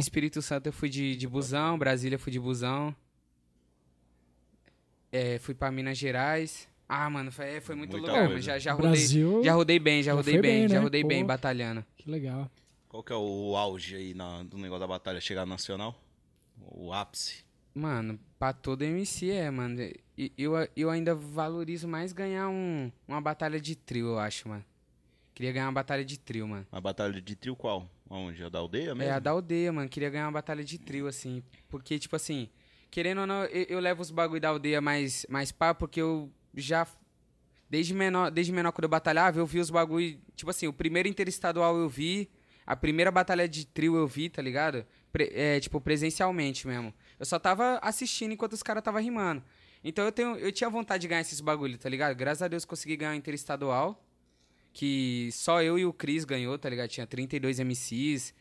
Espírito Santo eu fui de, de busão, Brasília eu fui de busão. É, fui para Minas Gerais. Ah, mano, foi, é, foi muito Muita lugar, já, já, rodei, Brasil, já rodei bem, já, já rodei bem, bem já né? rodei bem batalhando. Que legal. Qual que é o auge aí na, do negócio da batalha? Chegar nacional? O ápice? Mano, pra todo MC é, mano. Eu, eu ainda valorizo mais ganhar um, uma batalha de trio, eu acho, mano. Queria ganhar uma batalha de trio, mano. Uma batalha de trio qual? Onde? A da aldeia mesmo? É, a da aldeia, mano. Queria ganhar uma batalha de trio, assim. Porque, tipo assim, querendo ou não, eu, eu levo os bagulho da aldeia mais, mais pá, porque eu já. Desde menor, desde menor, quando eu batalhava, eu vi os bagulho. Tipo assim, o primeiro interestadual eu vi. A primeira batalha de trio eu vi, tá ligado? Pre, é, tipo, presencialmente mesmo. Eu só tava assistindo enquanto os caras tava rimando. Então eu, tenho, eu tinha vontade de ganhar esses bagulho, tá ligado? Graças a Deus consegui ganhar o interestadual que só eu e o Cris ganhou, tá ligado? Tinha 32 MCs,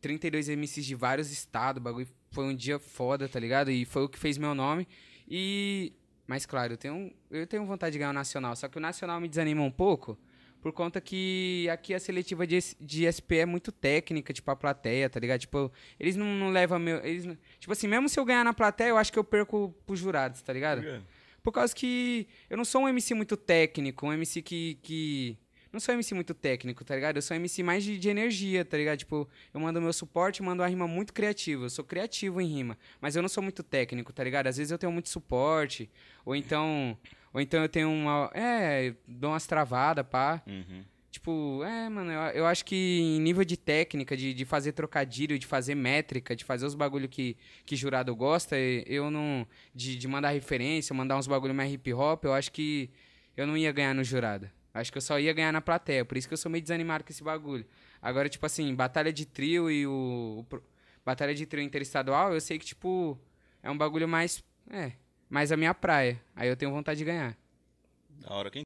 32 MCs de vários estados, o bagulho foi um dia foda, tá ligado? E foi o que fez meu nome. E, mas claro, eu tenho, eu tenho vontade de ganhar o Nacional, só que o Nacional me desanima um pouco, por conta que aqui a seletiva de, de SP é muito técnica, tipo, a plateia, tá ligado? Tipo, eles não, não levam meu... Eles tipo assim, mesmo se eu ganhar na plateia, eu acho que eu perco pros jurados, tá ligado? Por causa que eu não sou um MC muito técnico, um MC que... que não sou MC muito técnico, tá ligado? Eu sou MC mais de, de energia, tá ligado? Tipo, eu mando meu suporte, mando uma rima muito criativa. Eu sou criativo em rima, mas eu não sou muito técnico, tá ligado? Às vezes eu tenho muito suporte, ou então. Ou então eu tenho uma. É, dou umas travadas, pá. Uhum. Tipo, é, mano, eu, eu, acho que em nível de técnica, de, de fazer trocadilho, de fazer métrica, de fazer os bagulho que, que jurado gosta, eu não. De, de mandar referência, mandar uns bagulho mais hip hop, eu acho que eu não ia ganhar no jurado. Acho que eu só ia ganhar na plateia, por isso que eu sou meio desanimado com esse bagulho. Agora, tipo assim, batalha de trio e o, o batalha de trio interestadual, eu sei que tipo é um bagulho mais, é, mais a minha praia. Aí eu tenho vontade de ganhar. Da hora, quem